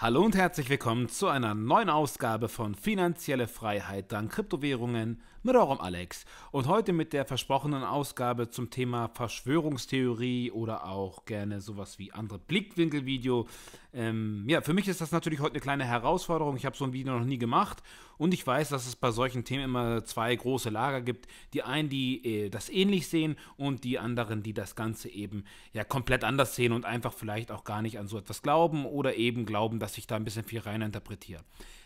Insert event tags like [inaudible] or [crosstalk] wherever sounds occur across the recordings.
Hallo und herzlich willkommen zu einer neuen Ausgabe von Finanzielle Freiheit dank Kryptowährungen mit Alex und heute mit der versprochenen Ausgabe zum Thema Verschwörungstheorie oder auch gerne sowas wie andere Blickwinkelvideo. Ähm, ja, für mich ist das natürlich heute eine kleine Herausforderung. Ich habe so ein Video noch nie gemacht und ich weiß, dass es bei solchen Themen immer zwei große Lager gibt. Die einen, die äh, das ähnlich sehen und die anderen, die das Ganze eben ja komplett anders sehen und einfach vielleicht auch gar nicht an so etwas glauben oder eben glauben, dass ich da ein bisschen viel reininterpretiere.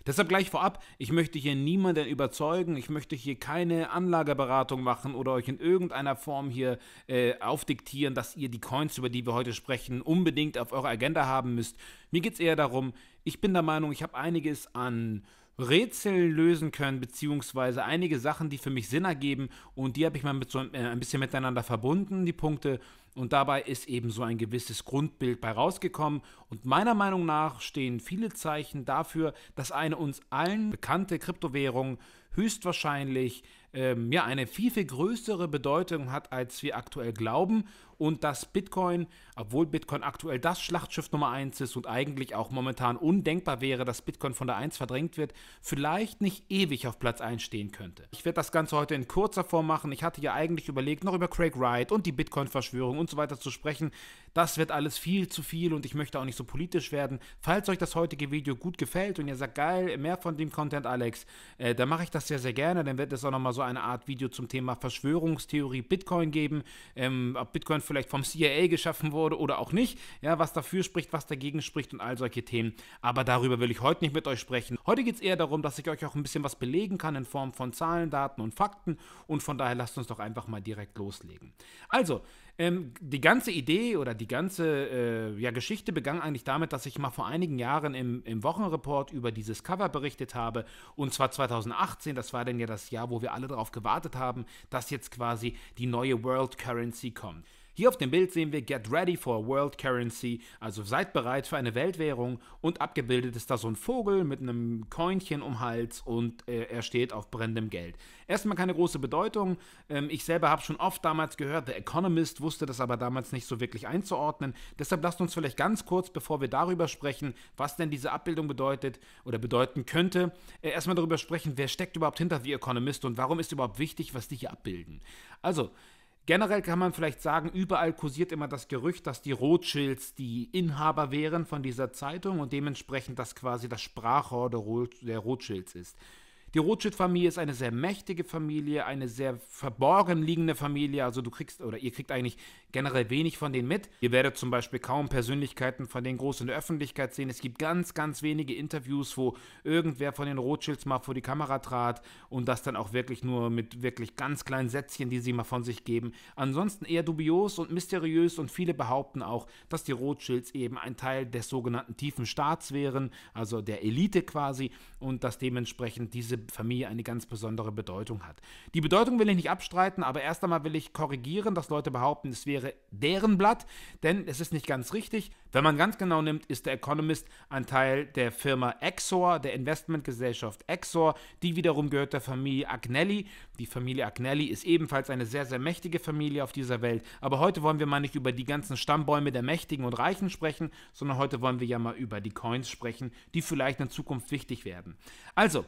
Deshalb gleich vorab, ich möchte hier niemanden überzeugen, ich möchte hier keine Anlageberatung machen oder euch in irgendeiner Form hier äh, aufdiktieren, dass ihr die Coins, über die wir heute sprechen, unbedingt auf eurer Agenda haben müsst. Mir geht es eher darum, ich bin der Meinung, ich habe einiges an Rätsel lösen können, beziehungsweise einige Sachen, die für mich Sinn ergeben. Und die habe ich mal mit so äh, ein, bisschen miteinander verbunden, die Punkte. Und dabei ist eben so ein gewisses Grundbild bei rausgekommen. Und meiner Meinung nach stehen viele Zeichen dafür, dass eine uns allen bekannte Kryptowährung höchstwahrscheinlich ähm, ja, eine viel, viel größere Bedeutung hat, als wir aktuell glauben. Und dass Bitcoin obwohl Bitcoin aktuell das Schlachtschiff Nummer 1 ist und eigentlich auch momentan undenkbar wäre, dass Bitcoin von der 1 verdrängt wird, vielleicht nicht ewig auf Platz 1 stehen könnte. Ich werde das Ganze heute in kurzer Form machen. Ich hatte ja eigentlich überlegt, noch über Craig Wright und die Bitcoin-Verschwörung und so weiter zu sprechen. Das wird alles viel zu viel und ich möchte auch nicht so politisch werden. Falls euch das heutige Video gut gefällt und ihr sagt, geil, mehr von dem Content, Alex, äh, dann mache ich das sehr, sehr gerne. Dann wird es auch nochmal so eine Art Video zum Thema Verschwörungstheorie Bitcoin geben. Ähm, ob Bitcoin vielleicht vom CIA geschaffen wurde wurde oder auch nicht, ja, was dafür spricht, was dagegen spricht und all solche Themen. Aber darüber will ich heute nicht mit euch sprechen. Heute geht es eher darum, dass ich euch auch ein bisschen was belegen kann in Form von Zahlen, Daten und Fakten und von daher lasst uns doch einfach mal direkt loslegen. Also, ähm, die ganze Idee oder die ganze äh, ja, Geschichte begann eigentlich damit, dass ich mal vor einigen Jahren im, im Wochenreport über dieses Cover berichtet habe und zwar 2018, das war dann ja das Jahr, wo wir alle darauf gewartet haben, dass jetzt quasi die neue World Currency kommt. Hier auf dem Bild sehen wir Get Ready for a World Currency, also seid bereit für eine Weltwährung und abgebildet ist da so ein Vogel mit einem Coinchen um Hals und äh, er steht auf brennendem Geld. Erstmal keine große Bedeutung. Ähm, ich selber habe schon oft damals gehört, The Economist wusste das aber damals nicht so wirklich einzuordnen. Deshalb lasst uns vielleicht ganz kurz, bevor wir darüber sprechen, was denn diese Abbildung bedeutet oder bedeuten könnte, äh, erstmal darüber sprechen, wer steckt überhaupt hinter The Economist und warum ist überhaupt wichtig, was die hier abbilden. Also, Generell kann man vielleicht sagen, überall kursiert immer das Gerücht, dass die Rothschilds die Inhaber wären von dieser Zeitung und dementsprechend das quasi das Sprachrohr der Rothschilds ist. Die Rothschild-Familie ist eine sehr mächtige Familie, eine sehr verborgen liegende Familie. Also du kriegst oder ihr kriegt eigentlich generell wenig von denen mit. Ihr werdet zum Beispiel kaum Persönlichkeiten von denen groß in der Öffentlichkeit sehen. Es gibt ganz, ganz wenige Interviews, wo irgendwer von den Rothschilds mal vor die Kamera trat und das dann auch wirklich nur mit wirklich ganz kleinen Sätzchen, die sie mal von sich geben. Ansonsten eher dubios und mysteriös und viele behaupten auch, dass die Rothschilds eben ein Teil des sogenannten tiefen Staats wären, also der Elite quasi und dass dementsprechend diese Familie eine ganz besondere Bedeutung hat. Die Bedeutung will ich nicht abstreiten, aber erst einmal will ich korrigieren, dass Leute behaupten, es wäre deren Blatt, denn es ist nicht ganz richtig. Wenn man ganz genau nimmt, ist der Economist ein Teil der Firma Exor, der Investmentgesellschaft Exor, die wiederum gehört der Familie Agnelli. Die Familie Agnelli ist ebenfalls eine sehr, sehr mächtige Familie auf dieser Welt, aber heute wollen wir mal nicht über die ganzen Stammbäume der Mächtigen und Reichen sprechen, sondern heute wollen wir ja mal über die Coins sprechen, die vielleicht in Zukunft wichtig werden. Also,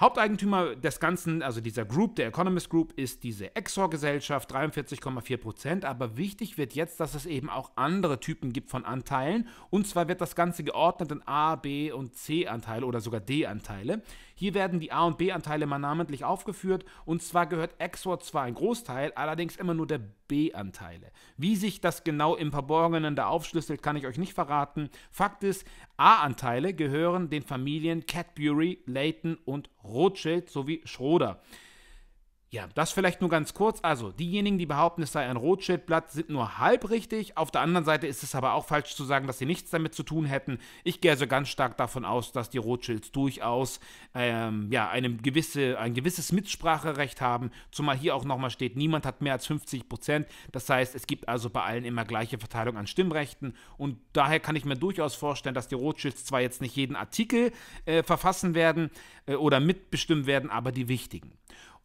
Haupteigentümer des Ganzen, also dieser Group, der Economist Group, ist diese Exor-Gesellschaft, 43,4 Aber wichtig wird jetzt, dass es eben auch andere Typen gibt von Anteilen. Und zwar wird das Ganze geordnet in A, B und C-Anteile oder sogar D-Anteile. Hier werden die A- und B-Anteile mal namentlich aufgeführt und zwar gehört XOR zwar ein Großteil, allerdings immer nur der B-Anteile. Wie sich das genau im Verborgenen da aufschlüsselt, kann ich euch nicht verraten. Fakt ist, A-Anteile gehören den Familien Cadbury, Leighton und Rothschild sowie Schroeder. Ja, das vielleicht nur ganz kurz. Also, diejenigen, die behaupten, es sei ein Rothschild-Blatt, sind nur halb richtig. Auf der anderen Seite ist es aber auch falsch zu sagen, dass sie nichts damit zu tun hätten. Ich gehe also ganz stark davon aus, dass die Rothschilds durchaus ähm, ja, eine gewisse, ein gewisses Mitspracherecht haben. Zumal hier auch nochmal steht, niemand hat mehr als 50 Prozent. Das heißt, es gibt also bei allen immer gleiche Verteilung an Stimmrechten. Und daher kann ich mir durchaus vorstellen, dass die Rothschilds zwar jetzt nicht jeden Artikel äh, verfassen werden äh, oder mitbestimmen werden, aber die wichtigen.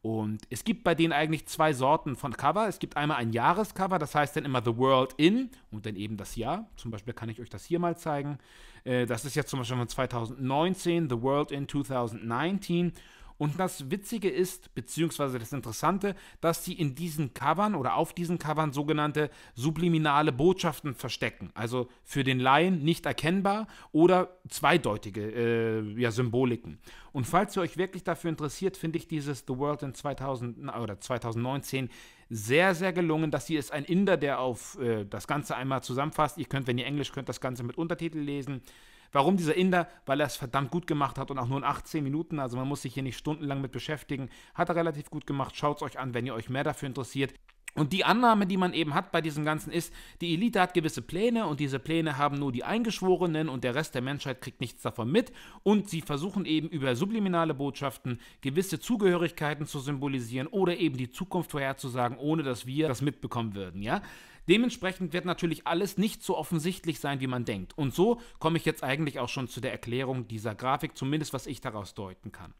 Und es gibt bei denen eigentlich zwei Sorten von Cover. Es gibt einmal ein Jahrescover, das heißt dann immer The World in und dann eben das Jahr. Zum Beispiel kann ich euch das hier mal zeigen. Äh, das ist jetzt zum Beispiel von 2019, The World in 2019. Und das Witzige ist, beziehungsweise das Interessante, dass sie in diesen Covern oder auf diesen Covern sogenannte subliminale Botschaften verstecken. Also für den Laien nicht erkennbar oder zweideutige äh, ja, Symboliken. Und falls ihr euch wirklich dafür interessiert, finde ich dieses The World in 2000 oder 2019 sehr, sehr gelungen. Das hier ist ein Inder, der auf äh, das Ganze einmal zusammenfasst. Ihr könnt, wenn ihr Englisch könnt, das Ganze mit Untertitel lesen. Warum dieser Inder? Weil er es verdammt gut gemacht hat und auch nur in 18 Minuten, also man muss sich hier nicht stundenlang mit beschäftigen. Hat er relativ gut gemacht, schaut es euch an, wenn ihr euch mehr dafür interessiert. Und die Annahme, die man eben hat bei diesem Ganzen ist, die Elite hat gewisse Pläne und diese Pläne haben nur die Eingeschworenen und der Rest der Menschheit kriegt nichts davon mit und sie versuchen eben über subliminale Botschaften gewisse Zugehörigkeiten zu symbolisieren oder eben die Zukunft vorherzusagen, ohne dass wir das mitbekommen würden, ja? Dementsprechend wird natürlich alles nicht so offensichtlich sein, wie man denkt. Und so komme ich jetzt eigentlich auch schon zu der Erklärung dieser Grafik, zumindest was ich daraus deuten kann.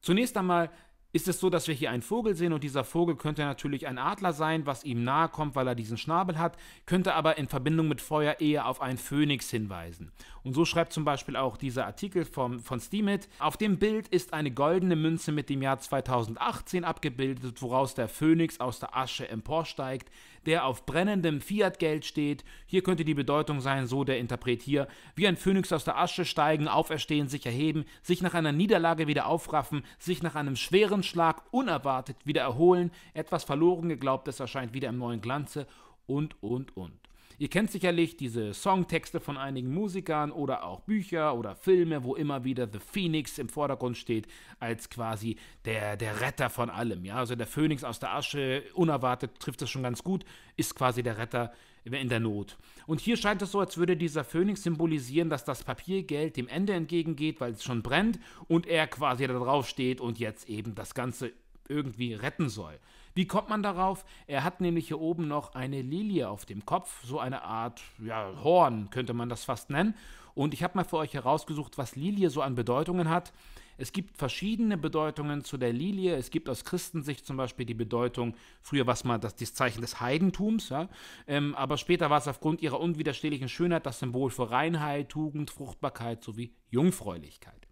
Zunächst einmal ist es so, dass wir hier einen Vogel sehen und dieser Vogel könnte natürlich ein Adler sein, was ihm nahe kommt, weil er diesen Schnabel hat, könnte aber in Verbindung mit Feuer eher auf einen Phönix hinweisen. Und so schreibt zum Beispiel auch dieser Artikel vom, von Steemit, auf dem Bild ist eine goldene Münze mit dem Jahr 2018 abgebildet, woraus der Phönix aus der Asche emporsteigt, der auf brennendem Fiat-Geld steht. Hier könnte die Bedeutung sein, so der Interpret hier, wie ein Phönix aus der Asche steigen, auferstehen, sich erheben, sich nach einer Niederlage wieder aufraffen, sich nach einem schweren Schlag unerwartet wieder erholen, etwas verloren geglaubt, geglaubtes erscheint wieder im neuen Glanze und, und, und. Ihr kennt sicherlich diese Songtexte von einigen Musikern oder auch Bücher oder Filme, wo immer wieder The Phoenix im Vordergrund steht, als quasi der, der Retter von allem. Ja? Also der Phönix aus der Asche, unerwartet trifft es schon ganz gut, ist quasi der Retter in der Not. Und hier scheint es so, als würde dieser Phönix symbolisieren, dass das Papiergeld dem Ende entgegengeht, weil es schon brennt und er quasi da drauf steht und jetzt eben das Ganze irgendwie retten soll. Wie kommt man darauf? Er hat nämlich hier oben noch eine Lilie auf dem Kopf, so eine Art ja, Horn könnte man das fast nennen. Und ich habe mal für euch herausgesucht, was Lilie so an Bedeutungen hat. Es gibt verschiedene Bedeutungen zu der Lilie. Es gibt aus Christensicht zum Beispiel die Bedeutung, früher war es mal das, das Zeichen des Heidentums, ja? ähm, aber später war es aufgrund ihrer unwiderstehlichen Schönheit das Symbol für Reinheit, Tugend, Fruchtbarkeit sowie Jungfräulichkeit.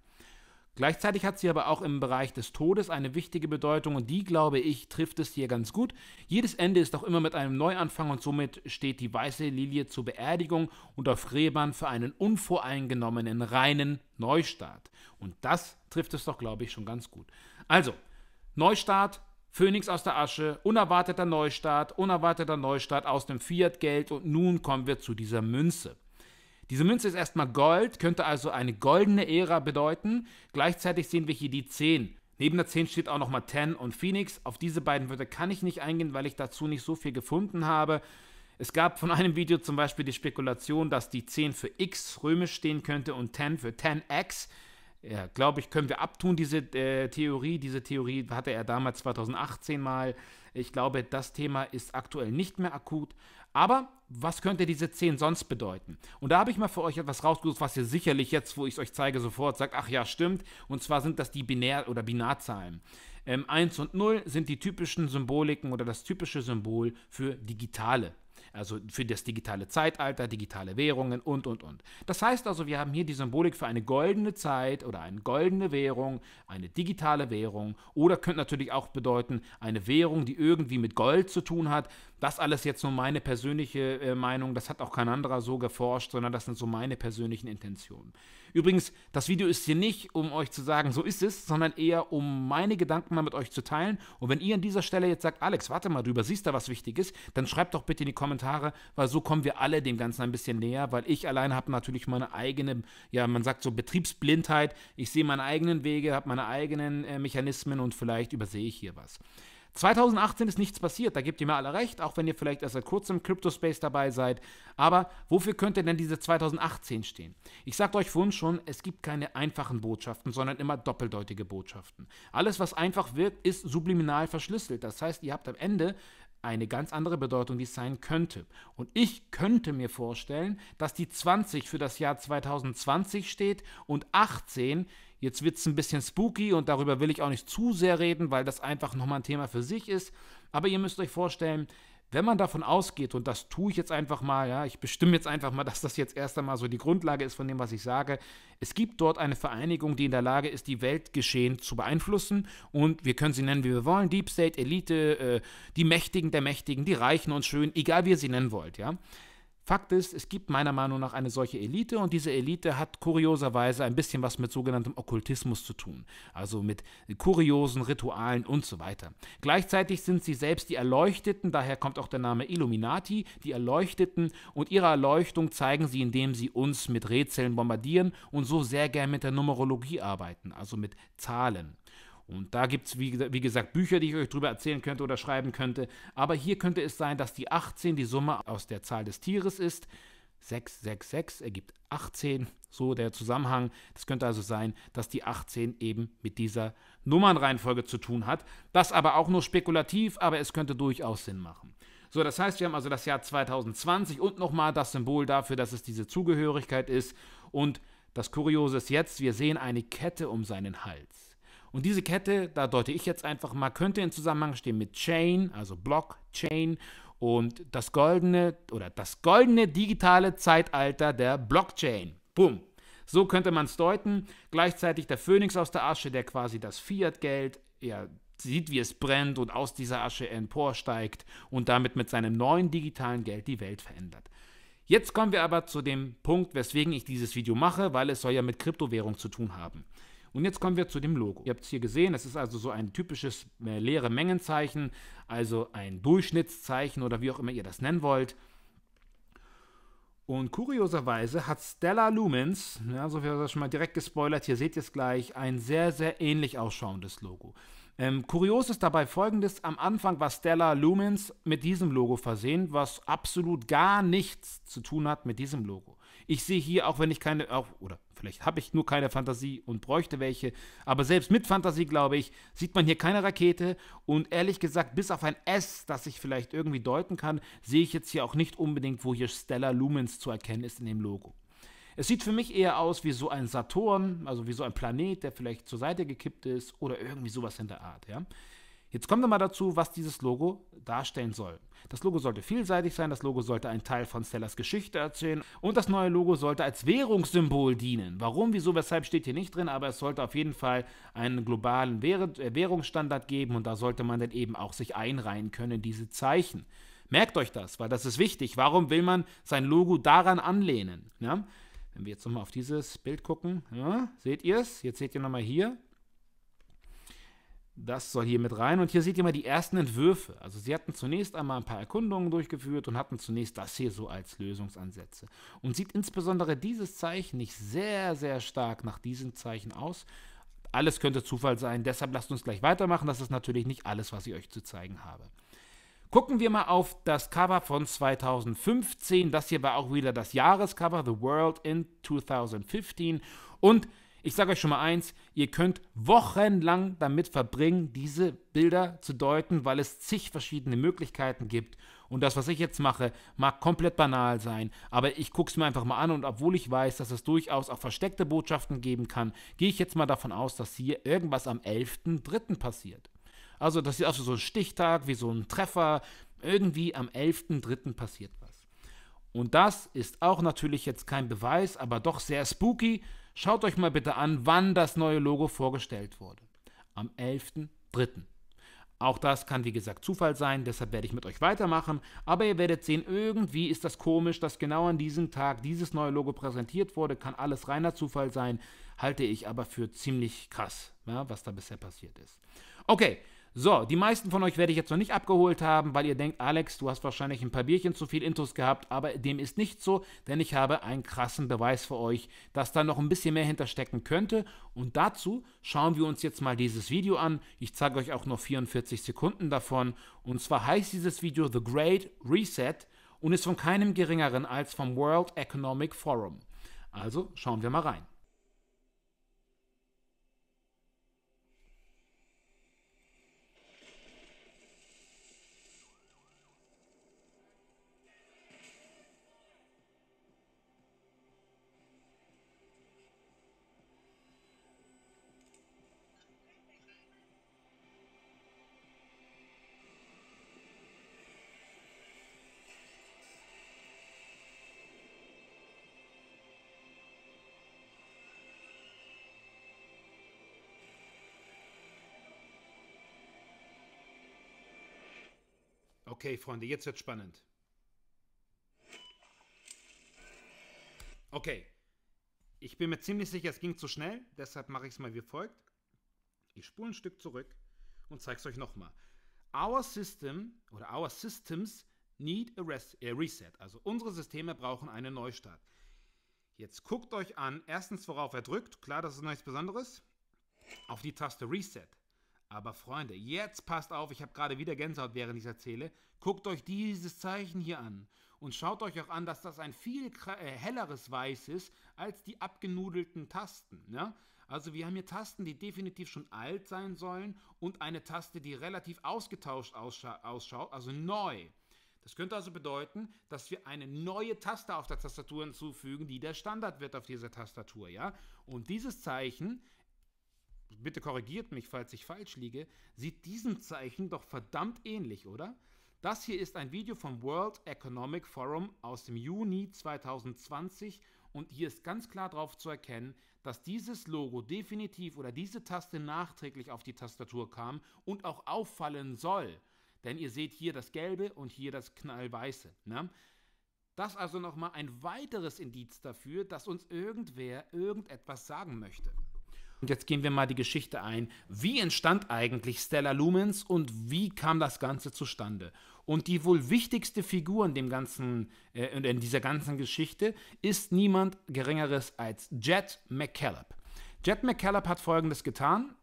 Gleichzeitig hat sie aber auch im Bereich des Todes eine wichtige Bedeutung und die, glaube ich, trifft es hier ganz gut. Jedes Ende ist auch immer mit einem Neuanfang und somit steht die weiße Lilie zur Beerdigung und auf Rehbahn für einen unvoreingenommenen reinen Neustart. Und das trifft es doch, glaube ich, schon ganz gut. Also, Neustart, Phönix aus der Asche, unerwarteter Neustart, unerwarteter Neustart aus dem Fiat-Geld und nun kommen wir zu dieser Münze. Diese Münze ist erstmal Gold, könnte also eine goldene Ära bedeuten. Gleichzeitig sehen wir hier die 10. Neben der 10 steht auch nochmal 10 und Phoenix. Auf diese beiden Wörter kann ich nicht eingehen, weil ich dazu nicht so viel gefunden habe. Es gab von einem Video zum Beispiel die Spekulation, dass die 10 für X römisch stehen könnte und 10 für 10x. Ja, glaube ich, können wir abtun, diese äh, Theorie. Diese Theorie hatte er damals 2018 mal. Ich glaube, das Thema ist aktuell nicht mehr akut. Aber was könnte diese 10 sonst bedeuten? Und da habe ich mal für euch etwas rausgesucht, was ihr sicherlich jetzt, wo ich es euch zeige, sofort sagt, ach ja, stimmt. Und zwar sind das die Binär- oder Binarzahlen. Ähm, 1 und 0 sind die typischen Symboliken oder das typische Symbol für digitale. Also für das digitale Zeitalter, digitale Währungen und, und, und. Das heißt also, wir haben hier die Symbolik für eine goldene Zeit oder eine goldene Währung, eine digitale Währung oder könnte natürlich auch bedeuten, eine Währung, die irgendwie mit Gold zu tun hat das alles jetzt nur meine persönliche äh, Meinung, das hat auch kein anderer so geforscht, sondern das sind so meine persönlichen Intentionen. Übrigens, das Video ist hier nicht, um euch zu sagen, so ist es, sondern eher, um meine Gedanken mal mit euch zu teilen. Und wenn ihr an dieser Stelle jetzt sagt, Alex, warte mal, du übersiehst da was Wichtiges, dann schreibt doch bitte in die Kommentare, weil so kommen wir alle dem Ganzen ein bisschen näher, weil ich allein habe natürlich meine eigene, ja, man sagt so Betriebsblindheit. Ich sehe meine eigenen Wege, habe meine eigenen äh, Mechanismen und vielleicht übersehe ich hier was. 2018 ist nichts passiert, da gebt ihr mir alle recht, auch wenn ihr vielleicht erst seit kurzem im Crypto-Space dabei seid. Aber wofür könnte denn diese 2018 stehen? Ich sagte euch vorhin schon, es gibt keine einfachen Botschaften, sondern immer doppeldeutige Botschaften. Alles, was einfach wirkt, ist subliminal verschlüsselt. Das heißt, ihr habt am Ende eine ganz andere Bedeutung, die es sein könnte. Und ich könnte mir vorstellen, dass die 20 für das Jahr 2020 steht und 18 Jetzt wird es ein bisschen spooky und darüber will ich auch nicht zu sehr reden, weil das einfach nochmal ein Thema für sich ist. Aber ihr müsst euch vorstellen, wenn man davon ausgeht, und das tue ich jetzt einfach mal, ja, ich bestimme jetzt einfach mal, [laughs] dass das jetzt erst einmal so die Grundlage ist von dem, was ich sage. Es gibt dort eine Vereinigung, die in der Lage ist, die Weltgeschehen zu beeinflussen. Und wir können sie nennen, wie wir wollen. Deep State, Elite, äh, die Mächtigen der Mächtigen, die Reichen und Schönen, egal wie ihr sie nennen wollt, ja. Fakt ist, es gibt meiner Meinung nach eine solche Elite und diese Elite hat kurioserweise ein bisschen was mit sogenanntem Okkultismus zu tun, also mit kuriosen Ritualen und so weiter. Gleichzeitig sind sie selbst die Erleuchteten, daher kommt auch der Name Illuminati, die Erleuchteten und ihre Erleuchtung zeigen sie, indem sie uns mit Rätseln bombardieren und so sehr gern mit der Numerologie arbeiten, also mit Zahlen. Und da gibt es, wie, wie, gesagt, Bücher, die ich euch drüber erzählen könnte oder schreiben könnte. Aber hier könnte es sein, dass die 18 die Summe aus der Zahl des Tieres ist. 666 ergibt 18, so der Zusammenhang. Das könnte also sein, dass die 18 eben mit dieser Nummernreihenfolge zu tun hat. Das aber auch nur spekulativ, aber es könnte durchaus Sinn machen. So, das heißt, wir haben also das Jahr 2020 und nochmal das Symbol dafür, dass es diese Zugehörigkeit ist. Und das Kuriose ist jetzt, wir sehen eine Kette um seinen Hals. Und diese Kette, da deute ich jetzt einfach mal, könnte in Zusammenhang stehen mit Chain, also Blockchain und das goldene oder das goldene digitale Zeitalter der Blockchain. Boom. So könnte man es deuten. Gleichzeitig der Phönix aus der Asche, der quasi das Fiat-Geld ja, sieht, wie es brennt und aus dieser Asche emporsteigt und damit mit seinem neuen digitalen Geld die Welt verändert. Jetzt kommen wir aber zu dem Punkt, weswegen ich dieses Video mache, weil es soll ja mit Kryptowährung zu tun haben. Und jetzt kommen wir zu dem Logo. Ihr habt es hier gesehen, das ist also so ein typisches äh, leere Mengenzeichen, also ein Durchschnittszeichen oder wie auch immer ihr das nennen wollt. Und kurioserweise hat Stella Lumens, ja, so viel das schon mal direkt gespoilert, hier seht ihr es gleich, ein sehr, sehr ähnlich ausschauendes Logo. Ähm, kurios ist dabei folgendes: Am Anfang war Stella Lumens mit diesem Logo versehen, was absolut gar nichts zu tun hat mit diesem Logo. Ich sehe hier, auch wenn ich keine, auch, oder vielleicht habe ich nur keine Fantasie und bräuchte welche, aber selbst mit Fantasie, glaube ich, sieht man hier keine Rakete und ehrlich gesagt, bis auf ein S, das ich vielleicht irgendwie deuten kann, sehe ich jetzt hier auch nicht unbedingt, wo hier Stellar Lumens zu erkennen ist in dem Logo. Es sieht für mich eher aus wie so ein Saturn, also wie so ein Planet, der vielleicht zur Seite gekippt ist oder irgendwie sowas in der Art, ja. Jetzt kommen wir mal dazu, was dieses Logo darstellen soll. Das Logo sollte vielseitig sein, das Logo sollte einen Teil von Stellas Geschichte erzählen und das neue Logo sollte als Währungssymbol dienen. Warum, wieso, weshalb steht hier nicht drin, aber es sollte auf jeden Fall einen globalen äh, Währungsstandard geben und da sollte man dann eben auch sich einreihen können, diese Zeichen. Merkt euch das, weil das ist wichtig. Warum will man sein Logo daran anlehnen? Ja? Wenn wir jetzt nochmal auf dieses Bild gucken, ja, seht ihr es? Jetzt seht ihr nochmal hier, das soll hier mit rein. Und hier seht ihr mal die ersten Entwürfe. Also sie hatten zunächst einmal ein paar Erkundungen durchgeführt und hatten zunächst das hier so als Lösungsansätze. Und sieht insbesondere dieses Zeichen nicht sehr, sehr stark nach diesem Zeichen aus. Alles könnte Zufall sein, deshalb lasst uns gleich weitermachen. Das ist natürlich nicht alles, was ich euch zu zeigen habe. Gucken wir mal auf das Cover von 2015. Das hier war auch wieder das Jahrescover, The World in 2015. Und ich sage euch schon mal eins, ihr könnt wochenlang damit verbringen, diese Bilder zu deuten, weil es zig verschiedene Möglichkeiten gibt. Und das, was ich jetzt mache, mag komplett banal sein, aber ich gucke es mir einfach mal an und obwohl ich weiß, dass es durchaus auch versteckte Botschaften geben kann, gehe ich jetzt mal davon aus, dass hier irgendwas am 11.3. passiert. Also das ist also so ein Stichtag, wie so ein Treffer, irgendwie am 11.3. passiert was. Und das ist auch natürlich jetzt kein Beweis, aber doch sehr spooky, Schaut euch mal bitte an, wann das neue Logo vorgestellt wurde. Am 11.03. Auch das kann wie gesagt Zufall sein, deshalb werde ich mit euch weitermachen, aber ihr werdet sehen, irgendwie ist das komisch, dass genau an diesem Tag dieses neue Logo präsentiert wurde, kann alles reiner Zufall sein, halte ich aber für ziemlich krass, ja, was da bisher passiert ist. Okay, so, die meisten von euch werde ich jetzt noch nicht abgeholt haben, weil ihr denkt, Alex, du hast wahrscheinlich ein paar Bierchen zu viel Intus gehabt, aber dem ist nicht so, denn ich habe einen krassen Beweis für euch, dass da noch ein bisschen mehr hinterstecken könnte. Und dazu schauen wir uns jetzt mal dieses Video an. Ich zeige euch auch noch 44 Sekunden davon. Und zwar heißt dieses Video The Great Reset und ist von keinem geringeren als vom World Economic Forum. Also schauen wir mal rein. Okay, Freunde, jetzt wird spannend. Okay. Ich bin mir ziemlich sicher, es ging zu schnell, deshalb mache ich es mal wie folgt. Ich spule ein Stück zurück und zeige es euch nochmal. Our system oder our systems need a, res a reset. Also unsere Systeme brauchen einen Neustart. Jetzt guckt euch an, erstens worauf er drückt. Klar, das ist nichts Besonderes. Auf die Taste Reset. Aber Freunde, jetzt passt auf, ich habe gerade wieder Gänsehaut, während ich erzähle. Guckt euch dieses Zeichen hier an und schaut euch auch an, dass das ein viel äh, helleres Weiß ist als die abgenudelten Tasten. Ja? Also wir haben hier Tasten, die definitiv schon alt sein sollen und eine Taste, die relativ ausgetauscht ausscha ausschaut, also neu. Das könnte also bedeuten, dass wir eine neue Taste auf der Tastatur hinzufügen, die der Standard wird auf dieser Tastatur, ja? Und dieses Zeichen bitte korrigiert mich, falls ich falsch liege, sieht diesem Zeichen doch verdammt ähnlich, oder? Das hier ist ein Video vom World Economic Forum aus dem Juni 2020 und hier ist ganz klar darauf zu erkennen, dass dieses Logo definitiv oder diese Taste nachträglich auf die Tastatur kam und auch auffallen soll. Denn ihr seht hier das Gelbe und hier das Knallweiße. Ne? Das also nochmal ein weiteres Indiz dafür, dass uns irgendwer irgendetwas sagen möchte. Und jetzt gehen wir mal die Geschichte ein. Wie entstand eigentlich Stella Lumens und wie kam das Ganze zustande? Und die wohl wichtigste Figur in, dem ganzen, äh, in dieser ganzen Geschichte ist niemand Geringeres als Jet McCallum. Jet McCallum hat Folgendes getan.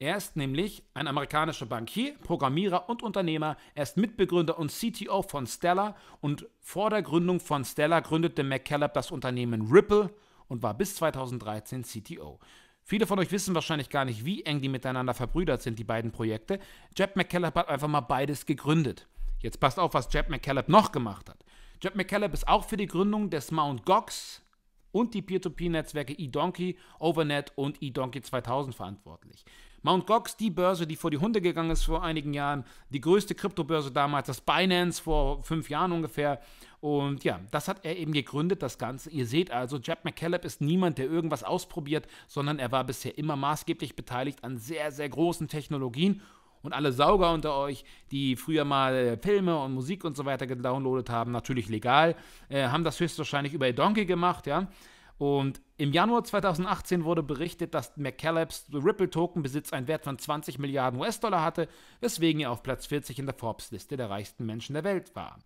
Er ist nämlich ein amerikanischer Bankier, Programmierer und Unternehmer. Er ist Mitbegründer und CTO von Stellar und vor der Gründung von Stellar gründete McCallum das Unternehmen Ripple – und war bis 2013 CTO. Viele von euch wissen wahrscheinlich gar nicht, wie eng die miteinander verbrüdert sind, die beiden Projekte. Jeb McCallum hat einfach mal beides gegründet. Jetzt passt auf, was Jeb McCallum noch gemacht hat. Jeb McCallum ist auch für die Gründung des Mount Gox und die Peer-to-Peer-Netzwerke eDonkey, Overnet und eDonkey 2000 verantwortlich. Mt. Gox, die Börse, die vor die Hunde gegangen ist vor einigen Jahren, die größte Kryptobörse damals, das Binance vor fünf Jahren ungefähr und ja, das hat er eben gegründet, das Ganze. Ihr seht also, Jeb McCallum ist niemand, der irgendwas ausprobiert, sondern er war bisher immer maßgeblich beteiligt an sehr, sehr großen Technologien. Und alle Sauger unter euch, die früher mal Filme und Musik und so weiter gedownloadet haben, natürlich legal, äh, haben das höchstwahrscheinlich über Donkey gemacht, ja. Und im Januar 2018 wurde berichtet, dass McCallabs Ripple-Token-Besitz einen Wert von 20 Milliarden US-Dollar hatte, weswegen er auf Platz 40 in der Forbes-Liste der reichsten Menschen der Welt war.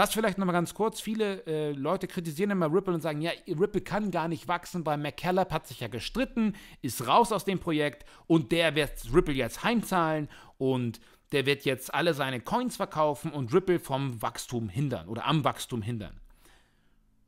Das vielleicht nochmal ganz kurz. Viele äh, Leute kritisieren immer Ripple und sagen, ja, Ripple kann gar nicht wachsen, weil McCallab hat sich ja gestritten, ist raus aus dem Projekt und der wird Ripple jetzt heimzahlen und der wird jetzt alle seine Coins verkaufen und Ripple vom Wachstum hindern oder am Wachstum hindern.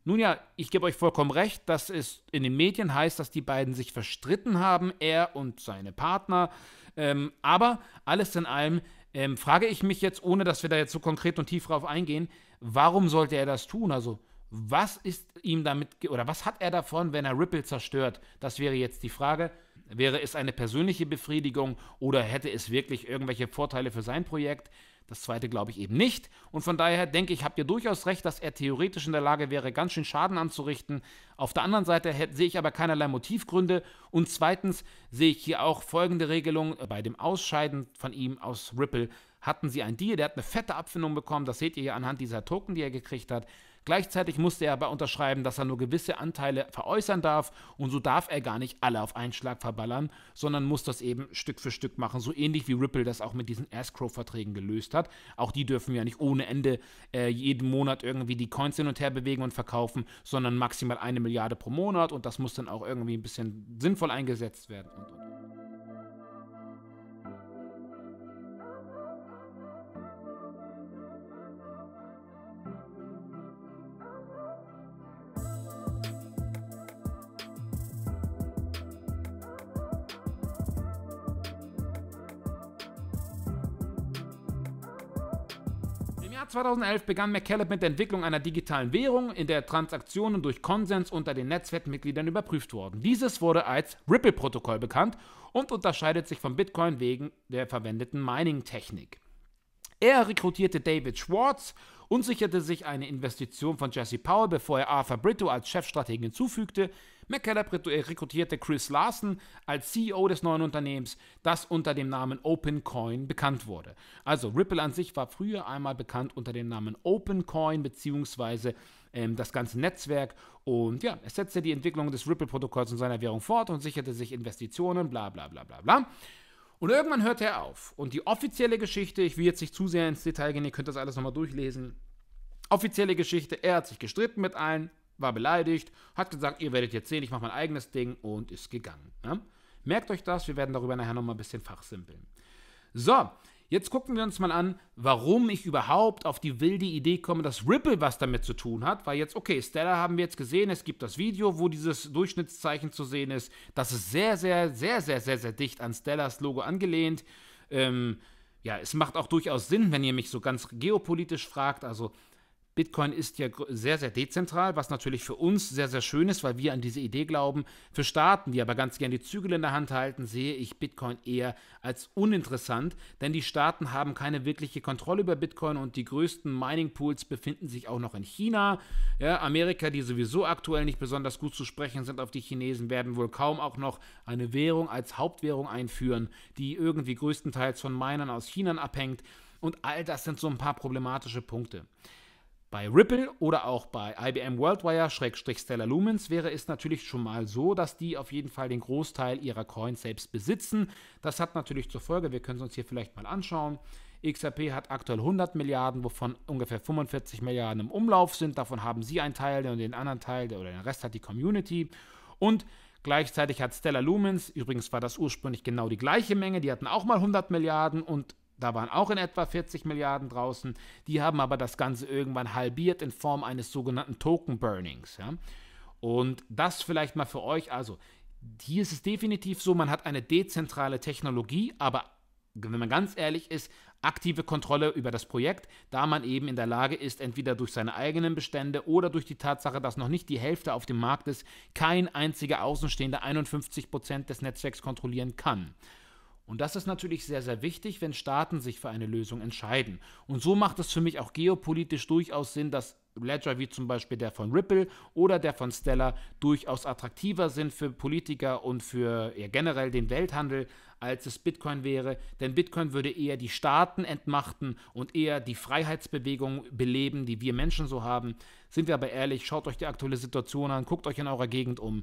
Nun ja, ich gebe euch vollkommen recht, dass es in den Medien heißt, dass die beiden sich verstritten haben, er und seine Partner. Ähm, aber alles in allem ähm, frage ich mich jetzt, ohne dass wir da jetzt so konkret und tief drauf eingehen, Warum sollte er das tun? Also, was ist ihm damit oder was hat er davon, wenn er Ripple zerstört? Das wäre jetzt die Frage. Wäre es eine persönliche Befriedigung oder hätte es wirklich irgendwelche Vorteile für sein Projekt? Das zweite glaube ich eben nicht. Und von daher denke ich, habt ihr durchaus recht, dass er theoretisch in der Lage wäre, ganz schön Schaden anzurichten. Auf der anderen Seite hätte, sehe ich aber keinerlei Motivgründe. Und zweitens sehe ich hier auch folgende Regelung bei dem Ausscheiden von ihm aus Ripple hatten sie einen Deal, der hat eine fette Abfindung bekommen, das seht ihr hier anhand dieser Token, die er gekriegt hat. Gleichzeitig musste er aber unterschreiben, dass er nur gewisse Anteile veräußern darf und so darf er gar nicht alle auf einen Schlag verballern, sondern muss das eben Stück für Stück machen, so ähnlich wie Ripple das auch mit diesen Escrow-Verträgen gelöst hat. Auch die dürfen ja nicht ohne Ende äh, jeden Monat irgendwie die Coins hin und her bewegen und verkaufen, sondern maximal eine Milliarde pro Monat und das muss dann auch irgendwie ein bisschen sinnvoll eingesetzt werden. Und, und. Im Jahr 2011 begann McCaleb mit der Entwicklung einer digitalen Währung, in der Transaktionen durch Konsens unter den Netzwerkmitgliedern überprüft wurden. Dieses wurde als Ripple-Protokoll bekannt und unterscheidet sich von Bitcoin wegen der verwendeten Mining-Technik. Er rekrutierte David Schwartz und sicherte sich eine Investition von Jesse Powell, bevor er Arthur Brito als Chefstrategen hinzufügte. McCallab rekrutierte Chris Larson als CEO des neuen Unternehmens, das unter dem Namen OpenCoin bekannt wurde. Also Ripple an sich war früher einmal bekannt unter dem Namen OpenCoin beziehungsweise ähm, das ganze Netzwerk. Und ja, es setzte die Entwicklung des Ripple-Protokolls und seiner Währung fort und sicherte sich Investitionen, bla bla bla bla bla. Und irgendwann hört er auf. Und die offizielle Geschichte, ich will jetzt nicht zu sehr ins Detail gehen, ihr könnt das alles nochmal durchlesen. Offizielle Geschichte, er hat sich gestritten mit allen, war beleidigt, hat gesagt, ihr werdet jetzt sehen, ich mache mein eigenes Ding und ist gegangen. Ja? Ne? Merkt euch das, wir werden darüber nachher nochmal ein bisschen fachsimpeln. So, Jetzt gucken wir uns mal an, warum ich überhaupt auf die wilde Idee komme, dass Ripple was damit zu tun hat. Weil jetzt, okay, Stella haben wir jetzt gesehen, es gibt das Video, wo dieses Durchschnittszeichen zu sehen ist. Das ist sehr, sehr, sehr, sehr, sehr, sehr dicht an Stellas Logo angelehnt. Ähm, ja, es macht auch durchaus Sinn, wenn ihr mich so ganz geopolitisch fragt. Also Bitcoin ist ja sehr, sehr dezentral, was natürlich für uns sehr, sehr schön ist, weil wir an diese Idee glauben. Für Staaten, die aber ganz gern die Zügel in der Hand halten, sehe ich Bitcoin eher als uninteressant, denn die Staaten haben keine wirkliche Kontrolle über Bitcoin und die größten Mining-Pools befinden sich auch noch in China. Ja, Amerika, die sowieso aktuell nicht besonders gut zu sprechen sind auf die Chinesen, werden wohl kaum auch noch eine Währung als Hauptwährung einführen, die irgendwie größtenteils von Minern aus China abhängt. Und all das sind so ein paar problematische Punkte. Bei Ripple oder auch bei IBM Worldwire-Stellar Lumens wäre es natürlich schon mal so, dass die auf jeden Fall den Großteil ihrer Coins selbst besitzen. Das hat natürlich zur Folge, wir können es uns hier vielleicht mal anschauen. XRP hat aktuell 100 Milliarden, wovon ungefähr 45 Milliarden im Umlauf sind. Davon haben sie einen Teil und den anderen Teil oder den Rest hat die Community. Und gleichzeitig hat Stellar Lumens, übrigens war das ursprünglich genau die gleiche Menge, die hatten auch mal 100 Milliarden und da waren auch in etwa 40 Milliarden draußen. Die haben aber das Ganze irgendwann halbiert in Form eines sogenannten Token Burnings. Ja? Und das vielleicht mal für euch. Also, hier ist es definitiv so, man hat eine dezentrale Technologie, aber wenn man ganz ehrlich ist, aktive Kontrolle über das Projekt, da man eben in der Lage ist, entweder durch seine eigenen Bestände oder durch die Tatsache, dass noch nicht die Hälfte auf dem Markt ist, kein einziger Außenstehender 51% Prozent des Netzwerks kontrollieren kann. Und das ist natürlich sehr, sehr wichtig, wenn Staaten sich für eine Lösung entscheiden. Und so macht es für mich auch geopolitisch durchaus Sinn, dass Ledger wie zum Beispiel der von Ripple oder der von Stellar durchaus attraktiver sind für Politiker und für ja, generell den Welthandel, als es Bitcoin wäre. Denn Bitcoin würde eher die Staaten entmachten und eher die Freiheitsbewegung beleben, die wir Menschen so haben. Sind wir aber ehrlich, schaut euch die aktuelle Situation an, guckt euch in eurer Gegend um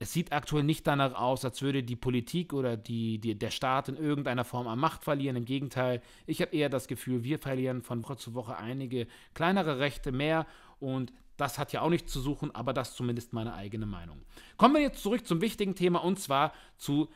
es sieht aktuell nicht danach aus, als würde die Politik oder die, die, der Staat in irgendeiner Form an Macht verlieren. Im Gegenteil, ich habe eher das Gefühl, wir verlieren von Woche zu Woche einige kleinere Rechte mehr und das hat ja auch nichts zu suchen, aber das ist zumindest meine eigene Meinung. Kommen wir jetzt zurück zum wichtigen Thema und zwar zu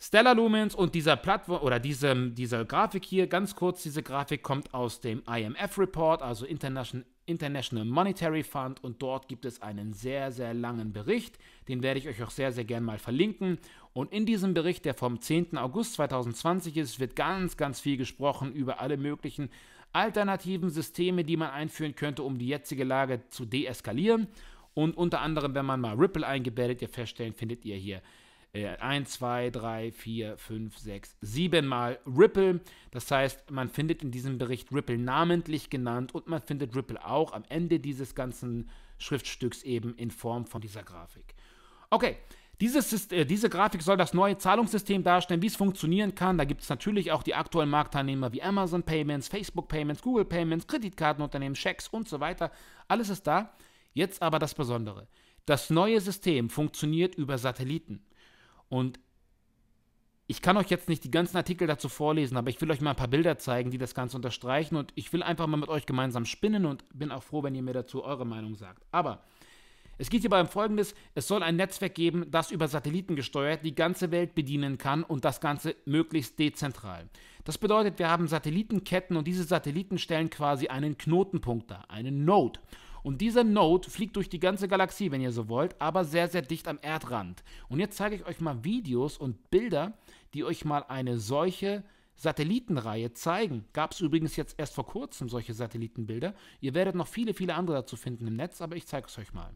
Stellar Lumens und dieser Plattform oder diesem, dieser Grafik hier, ganz kurz, diese Grafik kommt aus dem IMF Report, also International International Monetary Fund und dort gibt es einen sehr, sehr langen Bericht den werde ich euch auch sehr, sehr gerne mal verlinken. Und in diesem Bericht, der vom 10. August 2020 ist, wird ganz, ganz viel gesprochen über alle möglichen alternativen Systeme, die man einführen könnte, um die jetzige Lage zu deeskalieren. Und unter anderem, wenn man mal Ripple eingebettet, ihr feststellen, findet ihr hier äh, 1, 2, 3, 4, 5, 6, 7 mal Ripple. Das heißt, man findet in diesem Bericht Ripple namentlich genannt und man findet Ripple auch am Ende dieses ganzen Schriftstücks eben in Form von dieser Grafik. Okay, dieses, äh, diese Grafik soll das neue Zahlungssystem darstellen, wie es funktionieren kann. Da gibt es natürlich auch die aktuellen Marktteilnehmer wie Amazon Payments, Facebook Payments, Google Payments, Kreditkartenunternehmen, Schecks und so weiter. Alles ist da. Jetzt aber das Besondere. Das neue System funktioniert über Satelliten. Und ich kann euch jetzt nicht die ganzen Artikel dazu vorlesen, aber ich will euch mal ein paar Bilder zeigen, die das Ganze unterstreichen. Und ich will einfach mal mit euch gemeinsam spinnen und bin auch froh, wenn ihr mir dazu eure Meinung sagt. Aber es geht hierbei um Folgendes. Es soll ein Netzwerk geben, das über Satelliten gesteuert die ganze Welt bedienen kann und das Ganze möglichst dezentral. Das bedeutet, wir haben Satellitenketten und diese Satelliten stellen quasi einen Knotenpunkt dar, einen Node. Und dieser Node fliegt durch die ganze Galaxie, wenn ihr so wollt, aber sehr, sehr dicht am Erdrand. Und jetzt zeige ich euch mal Videos und Bilder, die euch mal eine solche Satellitenreihe zeigen. Gab es übrigens jetzt erst vor kurzem solche Satellitenbilder. Ihr werdet noch viele, viele andere dazu finden im Netz, aber ich zeige es euch mal.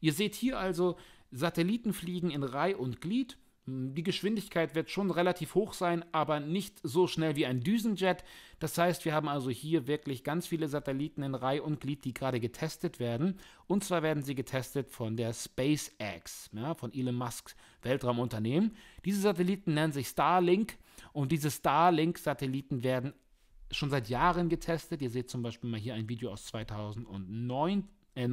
Ihr seht hier also, Satelliten fliegen in Reih und Glied. Hm, die Geschwindigkeit wird schon relativ hoch sein, aber nicht so schnell wie ein Düsenjet. Das heißt, wir haben also hier wirklich ganz viele Satelliten in Reihe und Glied, die gerade getestet werden. Und zwar werden sie getestet von der SpaceX, ja, von Elon Musks Weltraumunternehmen. Diese Satelliten nennen sich Starlink und diese Starlink-Satelliten werden schon seit Jahren getestet. Ihr seht zum Beispiel mal hier ein Video aus 2019. Äh,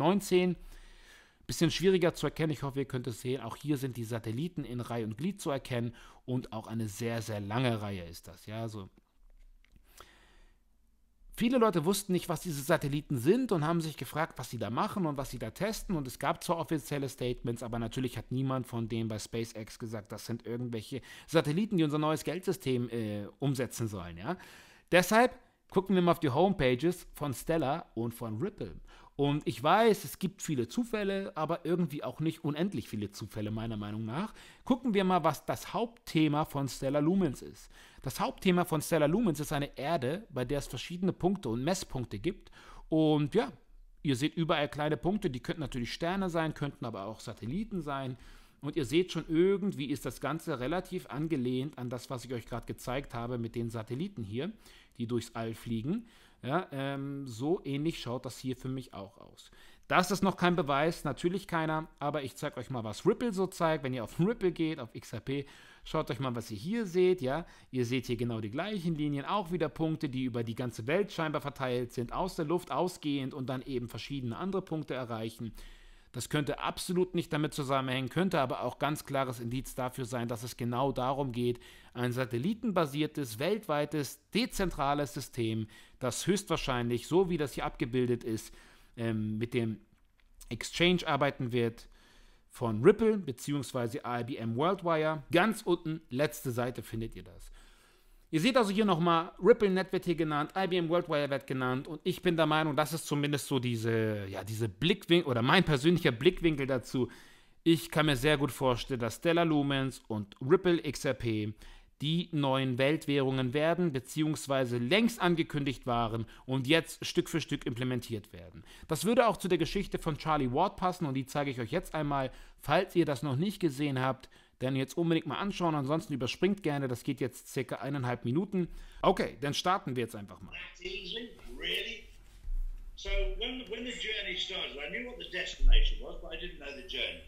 Bisschen schwieriger zu erkennen, ich hoffe, ihr könnt es sehen. Auch hier sind die Satelliten in Reihe und Glied zu erkennen und auch eine sehr, sehr lange Reihe ist das. Ja, so Viele Leute wussten nicht, was diese Satelliten sind und haben sich gefragt, was sie da machen und was sie da testen. Und es gab zwar offizielle Statements, aber natürlich hat niemand von denen bei SpaceX gesagt, das sind irgendwelche Satelliten, die unser neues Geldsystem äh, umsetzen sollen. Ja? Deshalb gucken wir mal auf die Homepages von Stellar und von Ripple. Und ich weiß, es gibt viele Zufälle, aber irgendwie auch nicht unendlich viele Zufälle meiner Meinung nach. Gucken wir mal, was das Hauptthema von Stellar Lumens ist. Das Hauptthema von Stellar Lumens ist eine Erde, bei der es verschiedene Punkte und Messpunkte gibt. Und ja, ihr seht überall kleine Punkte, die könnten natürlich Sterne sein, könnten aber auch Satelliten sein und ihr seht schon, irgendwie ist das Ganze relativ angelehnt an das, was ich euch gerade gezeigt habe mit den Satelliten hier, die durchs All fliegen. Ja, ähm, so ähnlich schaut das hier für mich auch aus. Das ist noch kein Beweis, natürlich keiner, aber ich zeige euch mal, was Ripple so zeigt. Wenn ihr auf Ripple geht, auf XRP, schaut euch mal, was ihr hier seht. Ja, Ihr seht hier genau die gleichen Linien, auch wieder Punkte, die über die ganze Welt scheinbar verteilt sind, aus der Luft ausgehend und dann eben verschiedene andere Punkte erreichen. Das könnte absolut nicht damit zusammenhängen, könnte aber auch ganz klares Indiz dafür sein, dass es genau darum geht, ein satellitenbasiertes, weltweites, dezentrales System, das höchstwahrscheinlich, so wie das hier abgebildet ist, ähm, mit dem Exchange arbeiten wird von Ripple bzw. IBM WorldWire. Ganz unten, letzte Seite findet ihr das. Ihr seht also hier nochmal, RippleNet wird hier genannt, IBM WorldWire wird genannt und ich bin der Meinung, das ist zumindest so diese, ja, diese Blickwinkel oder mein persönlicher Blickwinkel dazu. Ich kann mir sehr gut vorstellen, dass Stellar Lumens und Ripple XRP die neuen Weltwährungen werden, beziehungsweise längst angekündigt waren und jetzt Stück für Stück implementiert werden. Das würde auch zu der Geschichte von Charlie Ward passen und die zeige ich euch jetzt einmal, falls ihr das noch nicht gesehen habt dann jetzt unbedingt mal anschauen. Ansonsten überspringt gerne, das geht jetzt circa eineinhalb Minuten. Okay, dann starten wir jetzt einfach mal. So when, when the journey started, I knew what the destination was, but I didn't know the journey.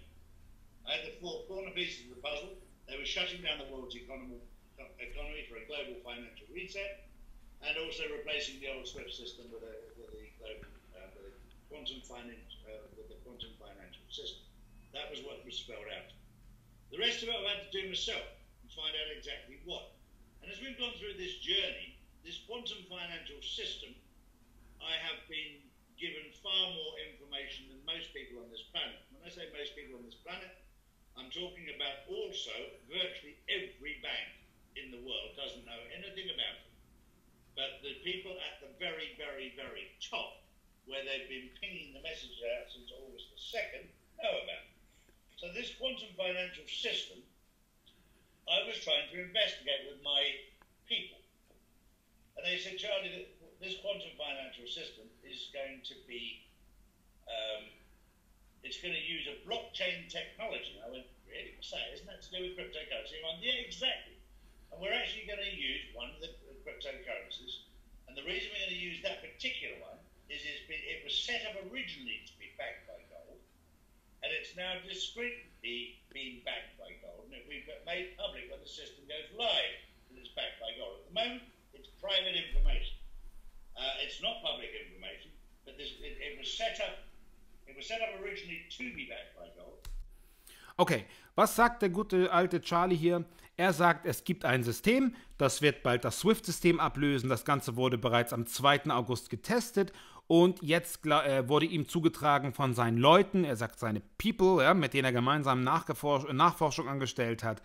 I had the four corner pieces of the puzzle. They were shutting down the world's economy, economy for a global financial reset, and also replacing the old SWIFT system with a, with a global, uh, with a quantum finance, uh, with the quantum financial system. That was what was spelled out. The rest of it I've had to do myself and find out exactly what. And as we've gone through this journey, this quantum financial system, I have been given far more information than most people on this planet. When I say most people on this planet, I'm talking about also virtually every bank in the world doesn't know anything about it. But the people at the very, very, very top, where they've been pinging the message out since August the 2nd, know about it. So this quantum financial system, I was trying to investigate with my people. And they said, Charlie, this quantum financial system is going to be, um, it's going to use a blockchain technology. And I went, really? What's that? Isn't that to do with cryptocurrency? I went, yeah, exactly. And we're actually going to use one of the cryptocurrencies. And the reason we're going to use that particular one is been, it was set up originally to be backed by and it's now discreetly being backed by gold, and it will be made public when the system goes live that it's backed by gold. At the moment, it's private information. Uh, it's not public information, but this, it, it, was set up. It was set up originally to be backed by gold. Okay, was sagt der gute alte Charlie hier? Er sagt, es gibt ein System, das wird bald das SWIFT-System ablösen. Das Ganze wurde bereits am 2. August getestet und jetzt äh, wurde ihm zugetragen von seinen Leuten, er sagt seine People, ja, mit denen er gemeinsam Nachforschung angestellt hat.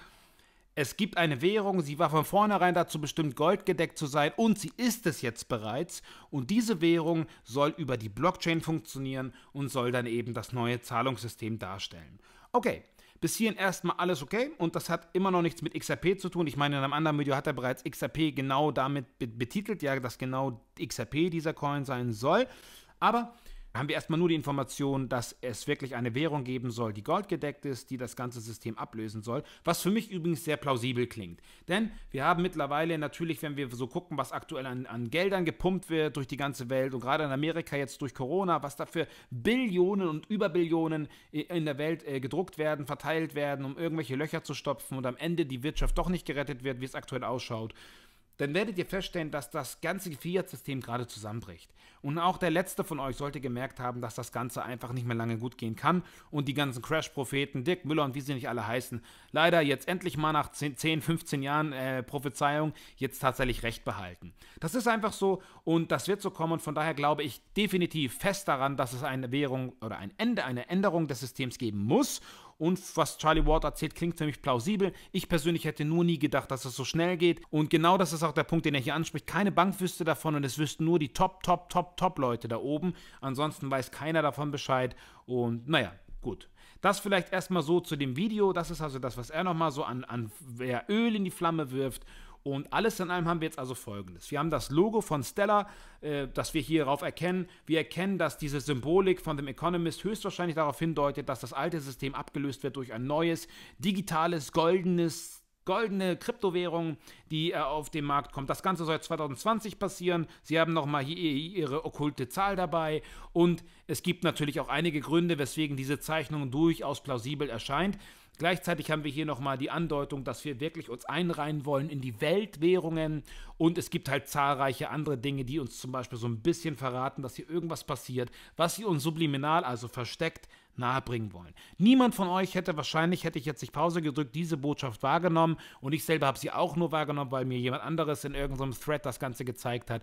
Es gibt eine Währung, sie war von vornherein dazu bestimmt, goldgedeckt zu sein und sie ist es jetzt bereits. Und diese Währung soll über die Blockchain funktionieren und soll dann eben das neue Zahlungssystem darstellen. Okay, bis hierhin erstmal alles okay und das hat immer noch nichts mit XRP zu tun. Ich meine, in einem anderen Video hat er bereits XRP genau damit betitelt, ja, dass genau XRP dieser Coin sein soll. Aber haben wir erstmal nur die Information, dass es wirklich eine Währung geben soll, die goldgedeckt ist, die das ganze System ablösen soll, was für mich übrigens sehr plausibel klingt. Denn wir haben mittlerweile natürlich, wenn wir so gucken, was aktuell an, an Geldern gepumpt wird durch die ganze Welt und gerade in Amerika jetzt durch Corona, was da für Billionen und Überbillionen äh, in der Welt äh, gedruckt werden, verteilt werden, um irgendwelche Löcher zu stopfen und am Ende die Wirtschaft doch nicht gerettet wird, wie es aktuell ausschaut dann werdet ihr feststellen, dass das ganze Fiat-System gerade zusammenbricht. Und auch der Letzte von euch sollte gemerkt haben, dass das Ganze einfach nicht mehr lange gut gehen kann und die ganzen Crash-Propheten, Dick Müller und wie sie nicht alle heißen, leider jetzt endlich mal nach 10, 15 Jahren äh, Prophezeiung jetzt tatsächlich recht behalten. Das ist einfach so und das wird so kommen und von daher glaube ich definitiv fest daran, dass es eine Währung oder ein Ende, eine Änderung des Systems geben muss und was Charlie Ward erzählt, klingt für mich plausibel. Ich persönlich hätte nur nie gedacht, dass es so schnell geht. Und genau das ist auch der Punkt, den er hier anspricht. Keine Bank wüsste davon und es wüssten nur die Top, Top, Top, Top-Leute da oben. Ansonsten weiß keiner davon Bescheid. Und naja, gut. Das vielleicht erstmal so zu dem Video. Das ist also das, was er nochmal so an, an Öl in die Flamme wirft und alles in allem haben wir jetzt also folgendes. Wir haben das Logo von Stella, äh, das wir hierauf erkennen. Wir erkennen, dass diese Symbolik von dem Economist höchstwahrscheinlich darauf hindeutet, dass das alte System abgelöst wird durch ein neues, digitales, goldenes goldene Kryptowährung, die äh, auf den Markt kommt. Das Ganze soll 2020 passieren. Sie haben nochmal hier ihre okkulte Zahl dabei. Und es gibt natürlich auch einige Gründe, weswegen diese Zeichnung durchaus plausibel erscheint. Gleichzeitig haben wir hier nochmal die Andeutung, dass wir wirklich uns einreihen wollen in die Weltwährungen und es gibt halt zahlreiche andere Dinge, die uns zum Beispiel so ein bisschen verraten, dass hier irgendwas passiert, was sie uns subliminal, also versteckt, nahebringen wollen. Niemand von euch hätte wahrscheinlich, hätte ich jetzt nicht Pause gedrückt, diese Botschaft wahrgenommen und ich selber habe sie auch nur wahrgenommen, weil mir jemand anderes in irgendeinem Thread das Ganze gezeigt hat.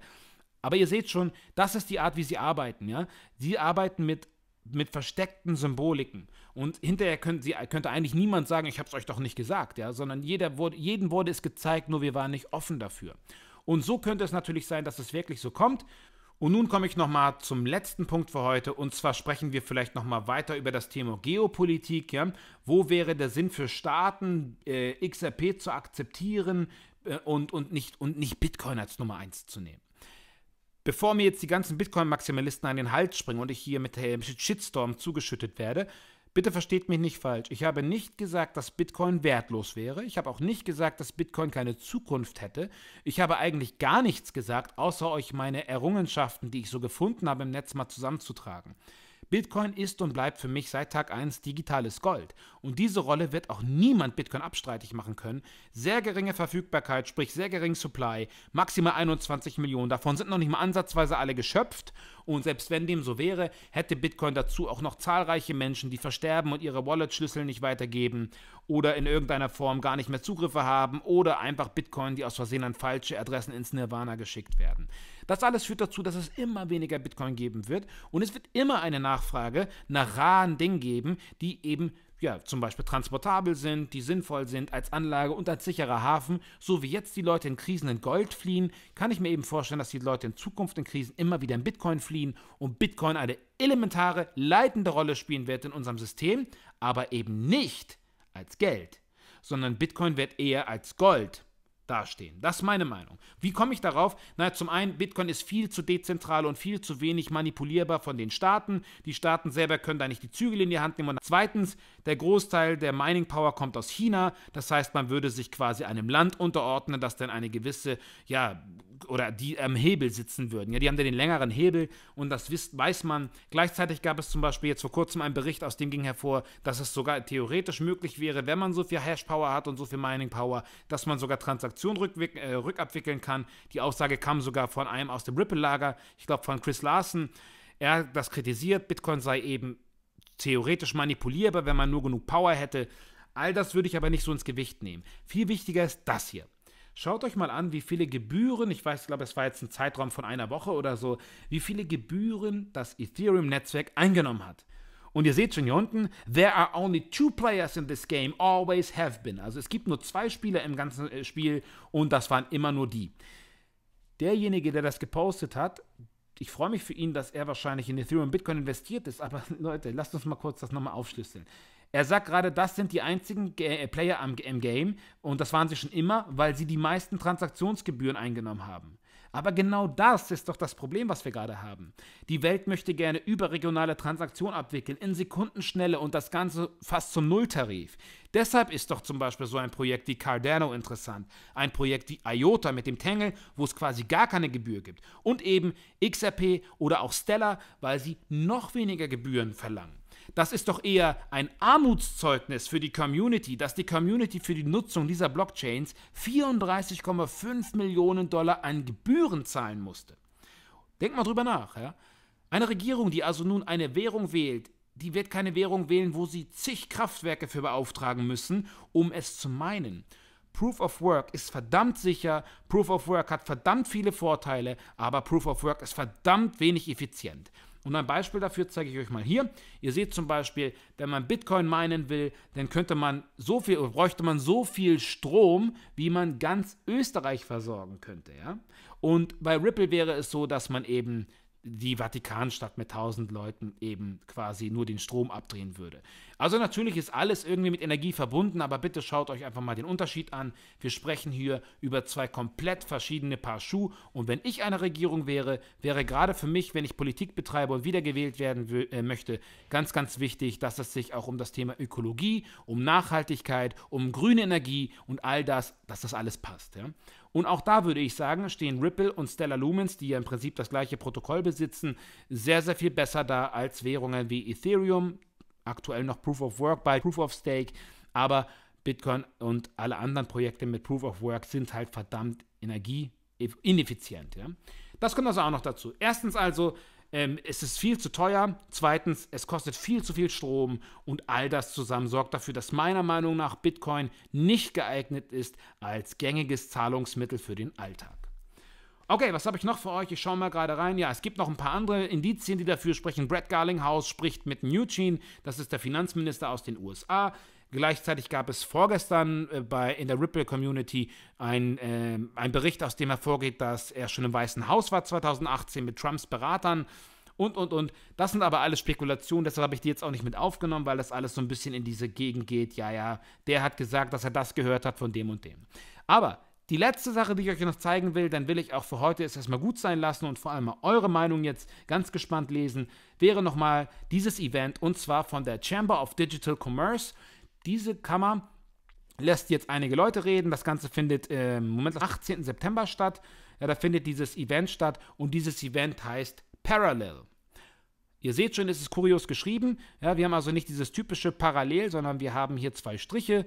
Aber ihr seht schon, das ist die Art, wie sie arbeiten. Ja? Sie arbeiten mit mit versteckten Symboliken. Und hinterher könnt, sie, könnte eigentlich niemand sagen, ich habe es euch doch nicht gesagt, ja, sondern jeder wurde, jedem wurde es gezeigt, nur wir waren nicht offen dafür. Und so könnte es natürlich sein, dass es wirklich so kommt. Und nun komme ich nochmal zum letzten Punkt für heute. Und zwar sprechen wir vielleicht nochmal weiter über das Thema Geopolitik. Ja? Wo wäre der Sinn für Staaten, äh, XRP zu akzeptieren äh, und, und, nicht, und nicht Bitcoin als Nummer eins zu nehmen? Bevor mir jetzt die ganzen Bitcoin-Maximalisten an den Hals springen und ich hier mit, äh, Shitstorm zugeschüttet werde, bitte versteht mich nicht falsch. Ich habe nicht gesagt, dass Bitcoin wertlos wäre. Ich habe auch nicht gesagt, dass Bitcoin keine Zukunft hätte. Ich habe eigentlich gar nichts gesagt, außer euch meine Errungenschaften, die ich so gefunden habe, im Netz mal zusammenzutragen. Bitcoin ist und bleibt für mich seit Tag 1 digitales Gold. Und diese Rolle wird auch niemand Bitcoin abstreitig machen können. Sehr geringe Verfügbarkeit, sprich sehr gering Supply, maximal 21 Millionen. Davon sind noch nicht mal ansatzweise alle geschöpft. Und selbst wenn dem so wäre, hätte Bitcoin dazu auch noch zahlreiche Menschen, die versterben und ihre Wallet-Schlüssel nicht weitergeben oder in irgendeiner Form gar nicht mehr Zugriffe haben oder einfach Bitcoin, die aus Versehen an falsche Adressen ins Nirvana geschickt werden. Das alles führt dazu, dass es immer weniger Bitcoin geben wird und es wird immer eine Nachfrage nach raren Dingen geben, die eben ja, zum Beispiel transportabel sind, die sinnvoll sind als Anlage und als sicherer Hafen, so wie jetzt die Leute in Krisen in Gold fliehen, kann ich mir eben vorstellen, dass die Leute in Zukunft in Krisen immer wieder in Bitcoin fliehen und Bitcoin eine elementare, leitende Rolle spielen wird in unserem System, aber eben nicht als Geld, sondern Bitcoin wird eher als Gold dastehen. Das ist meine Meinung. Wie komme ich darauf? Na, zum einen, Bitcoin ist viel zu dezentral und viel zu wenig manipulierbar von den Staaten. Die Staaten selber können da nicht die Zügel in die Hand nehmen. Und zweitens, der Großteil der Mining Power kommt aus China. Das heißt, man würde sich quasi einem Land unterordnen, das dann eine gewisse, ja, oder die am Hebel sitzen würden. Ja, die haben ja den längeren Hebel und das wisst, weiß man. Gleichzeitig gab es zum Beispiel jetzt vor kurzem einen Bericht, aus dem ging hervor, dass es sogar theoretisch möglich wäre, wenn man so viel Hash-Power hat und so viel Mining-Power, dass man sogar Transaktionen rück, äh, rückabwickeln kann. Die Aussage kam sogar von einem aus dem Ripple-Lager, ich glaube von Chris Larsen. Er hat das kritisiert, Bitcoin sei eben theoretisch manipulierbar, wenn man nur genug Power hätte. All das würde ich aber nicht so ins Gewicht nehmen. Viel wichtiger ist das hier. Schaut euch mal an, wie viele Gebühren, ich weiß, ich glaube, es war jetzt ein Zeitraum von einer Woche oder so, wie viele Gebühren das Ethereum-Netzwerk eingenommen hat. Und ihr seht schon hier unten, there are only two players in this game, always have been. Also es gibt nur zwei Spieler im ganzen äh, Spiel und das waren immer nur die. Derjenige, der das gepostet hat, ich freue mich für ihn, dass er wahrscheinlich in Ethereum Bitcoin investiert ist, aber [laughs] Leute, lasst uns mal kurz das nochmal aufschlüsseln. Er sagt gerade, das sind die einzigen G äh, Player am, im Game und das waren sie schon immer, weil sie die meisten Transaktionsgebühren eingenommen haben. Aber genau das ist doch das Problem, was wir gerade haben. Die Welt möchte gerne überregionale Transaktionen abwickeln, in Sekundenschnelle und das Ganze fast zum Nulltarif. Deshalb ist doch zum Beispiel so ein Projekt wie Cardano interessant, ein Projekt wie IOTA mit dem Tangle, wo es quasi gar keine Gebühr gibt und eben XRP oder auch Stellar, weil sie noch weniger Gebühren verlangen. Das ist doch eher ein Armutszeugnis für die Community, dass die Community für die Nutzung dieser Blockchains 34,5 Millionen Dollar an Gebühren zahlen musste. Denkt mal drüber nach. Ja? Eine Regierung, die also nun eine Währung wählt, die wird keine Währung wählen, wo sie zig Kraftwerke für beauftragen müssen, um es zu meinen. Proof of Work ist verdammt sicher, Proof of Work hat verdammt viele Vorteile, aber Proof of Work ist verdammt wenig effizient. Und ein Beispiel dafür zeige ich euch mal hier. Ihr seht zum Beispiel, wenn man Bitcoin meinen will, dann könnte man so viel oder bräuchte man so viel Strom, wie man ganz Österreich versorgen könnte. Ja? Und bei Ripple wäre es so, dass man eben die Vatikanstadt mit 1000 Leuten eben quasi nur den Strom abdrehen würde. Also natürlich ist alles irgendwie mit Energie verbunden, aber bitte schaut euch einfach mal den Unterschied an. Wir sprechen hier über zwei komplett verschiedene Paar Schuh und wenn ich eine Regierung wäre, wäre gerade für mich, wenn ich Politik betreibe und wiedergewählt werden äh, möchte, ganz, ganz wichtig, dass es sich auch um das Thema Ökologie, um Nachhaltigkeit, um grüne Energie und all das, dass das alles passt. Ja? Und auch da würde ich sagen, stehen Ripple und Stellar Lumens, die ja im Prinzip das gleiche Protokoll besitzen, sehr, sehr viel besser da als Währungen wie Ethereum, aktuell noch Proof of Work bei Proof of Stake, aber Bitcoin und alle anderen Projekte mit Proof of Work sind halt verdammt energieineffizient. Ja? Das kommt also auch noch dazu. Erstens also ähm, es ist viel zu teuer, zweitens, es kostet viel zu viel Strom und all das zusammen sorgt dafür, dass meiner Meinung nach Bitcoin nicht geeignet ist als gängiges Zahlungsmittel für den Alltag. Okay, was habe ich noch für euch? Ich schaue mal gerade rein. Ja, es gibt noch ein paar andere Indizien, die dafür sprechen. Brad Garlinghouse spricht mit Newton, das ist der Finanzminister aus den USA. Gleichzeitig gab es vorgestern äh, bei, in der Ripple Community einen äh, Bericht, aus dem hervorgeht, dass er schon im Weißen Haus war 2018 mit Trumps Beratern und, und, und. Das sind aber alles Spekulationen, deshalb habe ich die jetzt auch nicht mit aufgenommen, weil das alles so ein bisschen in diese Gegend geht. Ja, ja, der hat gesagt, dass er das gehört hat von dem und dem. Aber die letzte Sache, die ich euch noch zeigen will, dann will ich auch für heute es erstmal gut sein lassen und vor allem mal eure Meinung jetzt ganz gespannt lesen, wäre nochmal dieses Event und zwar von der Chamber of Digital Commerce. Diese Kammer lässt jetzt einige Leute reden. Das Ganze findet äh, im Moment am 18. September statt. Ja, da findet dieses Event statt und dieses Event heißt Parallel. Ihr seht schon, es ist kurios geschrieben. Ja, wir haben also nicht dieses typische Parallel, sondern wir haben hier zwei Striche.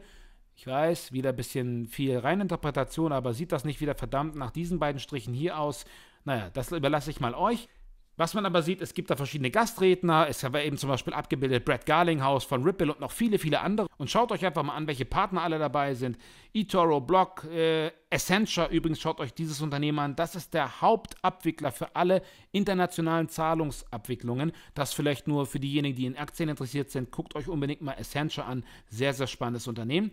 Ich weiß, wieder ein bisschen viel Reininterpretation, aber sieht das nicht wieder verdammt nach diesen beiden Strichen hier aus? Naja, das überlasse ich mal euch. Was man aber sieht, es gibt da verschiedene Gastredner. Es war eben zum Beispiel abgebildet Brad Garlinghouse von Ripple und noch viele, viele andere. Und schaut euch einfach mal an, welche Partner alle dabei sind. eToro, Block, äh, Essentia übrigens, schaut euch dieses Unternehmen an. Das ist der Hauptabwickler für alle internationalen Zahlungsabwicklungen. Das vielleicht nur für diejenigen, die in Aktien interessiert sind. Guckt euch unbedingt mal Essentia an. Sehr, sehr spannendes Unternehmen.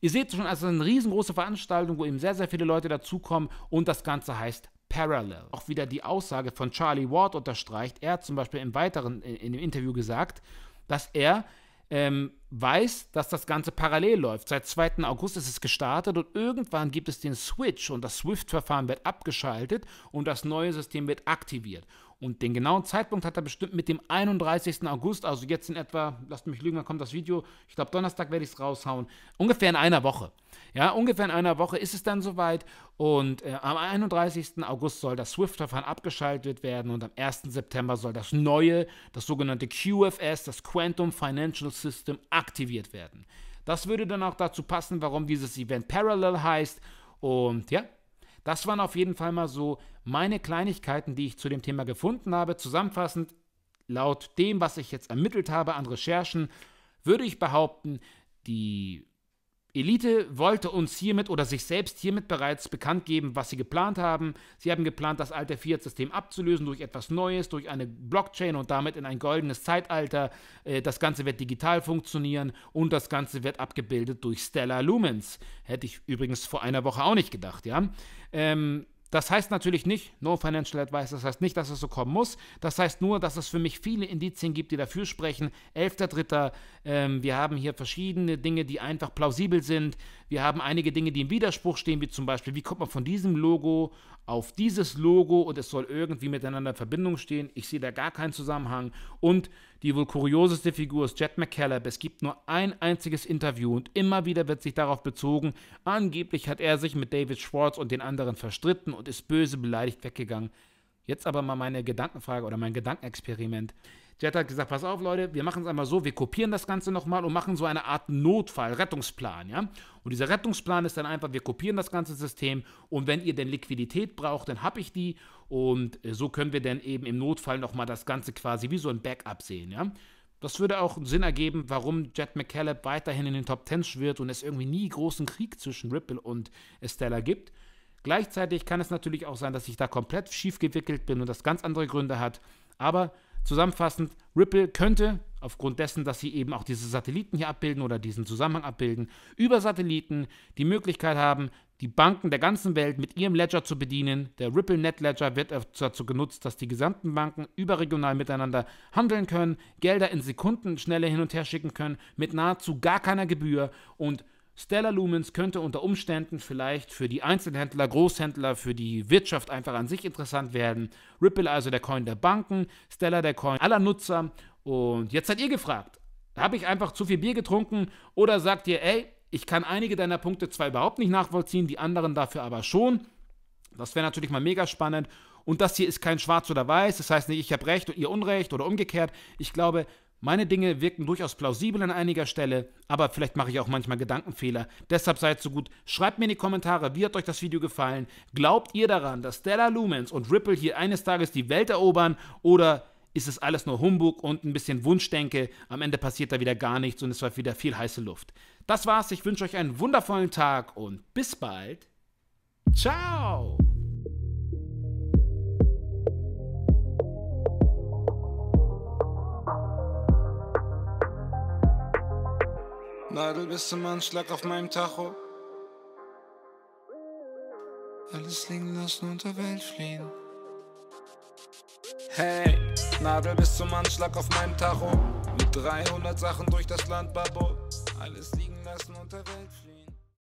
Ihr seht schon, es also eine riesengroße Veranstaltung, wo eben sehr, sehr viele Leute dazukommen und das Ganze heißt Parallel. Auch wieder die Aussage von Charlie Ward unterstreicht. Er hat zum Beispiel im weiteren, in, in dem Interview gesagt, dass er ähm, weiß, dass das Ganze parallel läuft. Seit 2. August ist es gestartet und irgendwann gibt es den Switch und das SWIFT-Verfahren wird abgeschaltet und das neue System wird aktiviert. Und den genauen Zeitpunkt hat er bestimmt mit dem 31. August, also jetzt in etwa, lasst mich lügen, wann kommt das Video? Ich glaube, Donnerstag werde ich es raushauen. Ungefähr in einer Woche. Ja, ungefähr in einer Woche ist es dann soweit. Und äh, am 31. August soll das Swift-Verfahren abgeschaltet werden und am 1. September soll das neue, das sogenannte QFS, das Quantum Financial System, aktiviert werden. Das würde dann auch dazu passen, warum dieses Event Parallel heißt. Und ja, das waren auf jeden Fall mal so meine Kleinigkeiten, die ich zu dem Thema gefunden habe. Zusammenfassend, laut dem, was ich jetzt ermittelt habe an Recherchen, würde ich behaupten, die Elite wollte uns hiermit oder sich selbst hiermit bereits bekannt geben, was sie geplant haben. Sie haben geplant, das alte Fiat-System abzulösen durch etwas Neues, durch eine Blockchain und damit in ein goldenes Zeitalter. Äh, das Ganze wird digital funktionieren und das Ganze wird abgebildet durch Stellar Lumens. Hätte ich übrigens vor einer Woche auch nicht gedacht, ja. Ähm, das heißt natürlich nicht, no financial advice, das heißt nicht, dass es so kommen muss. Das heißt nur, dass es für mich viele Indizien gibt, die dafür sprechen. 11.3., ähm, wir haben hier verschiedene Dinge, die einfach plausibel sind. Wir haben einige Dinge, die im Widerspruch stehen, wie zum Beispiel, wie kommt man von diesem Logo auf dieses Logo und es soll irgendwie miteinander in Verbindung stehen. Ich sehe da gar keinen Zusammenhang. Und die wohl kurioseste Figur ist Jet McCallab. Es gibt nur ein einziges Interview und immer wieder wird sich darauf bezogen. Angeblich hat er sich mit David Schwartz und den anderen verstritten und ist böse beleidigt weggegangen. Jetzt aber mal meine Gedankenfrage oder mein Gedankenexperiment. Jet hat halt gesagt, pass auf, Leute, wir machen es einmal so, wir kopieren das Ganze nochmal und machen so eine Art Notfall, Rettungsplan, ja. Und dieser Rettungsplan ist dann einfach, wir kopieren das ganze System und wenn ihr denn Liquidität braucht, dann habe ich die und äh, so können wir dann eben im Notfall nochmal das Ganze quasi wie so ein Backup sehen, ja. Das würde auch Sinn ergeben, warum Jet McCaleb weiterhin in den Top Ten schwirrt und es irgendwie nie großen Krieg zwischen Ripple und Estella gibt. Gleichzeitig kann es natürlich auch sein, dass ich da komplett schief gewickelt bin und das ganz andere Gründe hat. Aber Zusammenfassend, Ripple könnte aufgrund dessen, dass sie eben auch diese Satelliten hier abbilden oder diesen Zusammenhang abbilden, über Satelliten die Möglichkeit haben, die Banken der ganzen Welt mit ihrem Ledger zu bedienen. Der Ripple Net Ledger wird dazu genutzt, dass die gesamten Banken überregional miteinander handeln können, Gelder in Sekundenschnelle hin und her schicken können, mit nahezu gar keiner Gebühr und Stellar Lumens könnte unter Umständen vielleicht für die Einzelhändler, Großhändler, für die Wirtschaft einfach an sich interessant werden. Ripple also der Coin der Banken, Stellar der Coin aller Nutzer. Und jetzt seid ihr gefragt. Habe ich einfach zu viel Bier getrunken oder sagt ihr, ey, ich kann einige deiner Punkte zwar überhaupt nicht nachvollziehen, die anderen dafür aber schon. Das wäre natürlich mal mega spannend. Und das hier ist kein Schwarz oder Weiß, das heißt nicht, ich habe Recht und ihr Unrecht oder umgekehrt. Ich glaube, meine Dinge wirken durchaus plausibel an einiger Stelle, aber vielleicht mache ich auch manchmal Gedankenfehler. Deshalb seid so gut, schreibt mir in die Kommentare, wie hat euch das Video gefallen? Glaubt ihr daran, dass Stella Lumens und Ripple hier eines Tages die Welt erobern oder ist es alles nur Humbug und ein bisschen Wunschdenke? Am Ende passiert da wieder gar nichts und es war wieder viel heiße Luft. Das war's, ich wünsche euch einen wundervollen Tag und bis bald. Ciao! Nadel bis zum Anschlag auf meinem Tacho. Alles liegen lassen und der Welt fliehen. Hey, Nadel bis zum Anschlag auf meinem Tacho. Mit 300 Sachen durch das Land, Babo. Alles liegen lassen und der Welt fliehen.